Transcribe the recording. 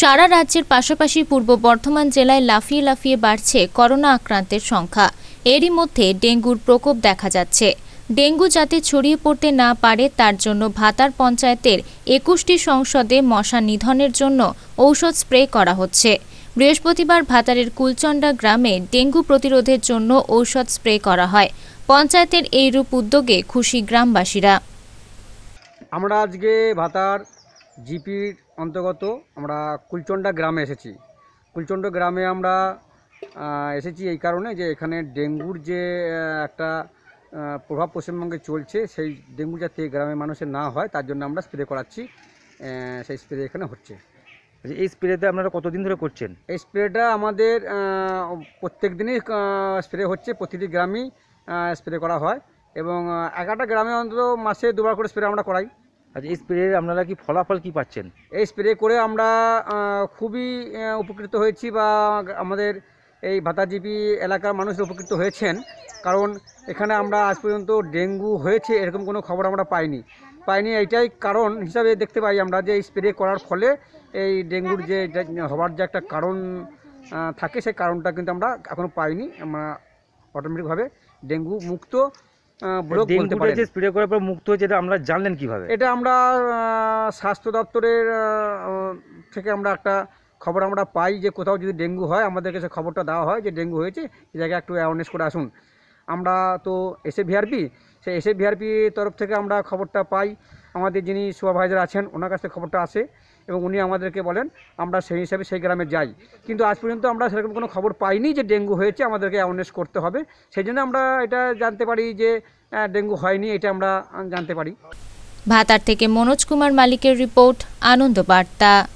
সারা রাজ্যের পাশাপাশি পূর্ব বর্ধমান জেলায় লাফিয়ে লাফিয়ে বাড়ছে করোনা আক্রান্তের সংখ্যা এরই মধ্যে ডেঙ্গুর প্রকোপ দেখা যাচ্ছে ডেঙ্গু যাতে ছড়িয়ে পড়তে না পারে তার জন্য ভাতার পঞ্চায়েতের একুশটি সংসদে মশা নিধনের জন্য ঔষধ স্প্রে করা হচ্ছে বৃহস্পতিবার ভাতারের কুলচন্ডা গ্রামে ডেঙ্গু প্রতিরোধের জন্য ঔষধ স্প্রে করা হয় পঞ্চায়েতের এইরূপ উদ্যোগে খুশি গ্রামবাসীরা আমরা আজকে ভাতার জিপির অন্তর্গত আমরা কুলচন্ডা গ্রামে এসেছি কুলচন্ড গ্রামে আমরা এসেছি এই কারণে যে এখানে ডেঙ্গুর যে একটা প্রভাব পশ্চিমবঙ্গে চলছে সেই ডেঙ্গু যাতে গ্রামের মানুষের না হয় তার জন্য আমরা স্প্রে করাচ্ছি সেই স্প্রে এখানে হচ্ছে আচ্ছা, এই স্প্রেতে আপনারা কতদিন ধরে করছেন এই স্প্রেটা আমাদের প্রত্যেক দিনই স্প্রে হচ্ছে প্রতিটি গ্রামেই স্প্রে করা হয় এবং এগারোটা গ্রামে অন্তত মাসে দুবার করে স্প্রে আমরা করাই আচ্ছা এই স্প্রে আপনারা কি ফলাফল কি পাচ্ছেন এই স্প্রে করে আমরা খুবই উপকৃত হয়েছি বা আমাদের এই ভাতাজীবী এলাকার মানুষ উপকৃত হয়েছেন কারণ এখানে আমরা আজ পর্যন্ত ডেঙ্গু হয়েছে এরকম কোনো খবর আমরা পাইনি পাইনি এইটাই কারণ হিসাবে দেখতে পাই আমরা যে স্প্রে করার ফলে এই ডেঙ্গুর যে হওয়ার যে একটা কারণ থাকে সেই কারণটা কিন্তু আমরা এখনও পাইনি আমরা অটোমেটিকভাবে ডেঙ্গু মুক্ত হ্যাঁ, ব্লক বলতে পারেন স্প্রে করার পর মুক্ত হয়েছে এটা আমরা জানলেন কিভাবে এটা আমরা স্বাস্থ্য দপ্তরের থেকে আমরা একটা খবর আমরা পাই যে কোথাও যদি ডেঙ্গু হয় আমাদের কাছে খবরটা দেওয়া হয় যে ডেঙ্গু হয়েছে এই জায়গায় একটু অ্যাওয়ারনেস করে আসুন আমরা তো এসএ ভিআরপি সেই এসএ ভিআরপি তরফ থেকে আমরা খবরটা পাই আমাদের যিনি সুপারভাইজার আছেন ওনার কাছ থেকে খবরটা আসে এবং উনি আমাদেরকে বলেন আমরা সেই হিসাবে সেই গ্রামে যাই কিন্তু আজ পর্যন্ত আমরা সেরকম কোনো খবর পাইনি যে ডেঙ্গু হয়েছে আমাদেরকে অ্যাওয়ারনেস করতে হবে সেই জন্য আমরা এটা জানতে পারি যে ডেঙ্গু হয়নি এটা আমরা জানতে পারি ভাতার থেকে মনোজ কুমার মালিকের রিপোর্ট আনন্দ বার্তা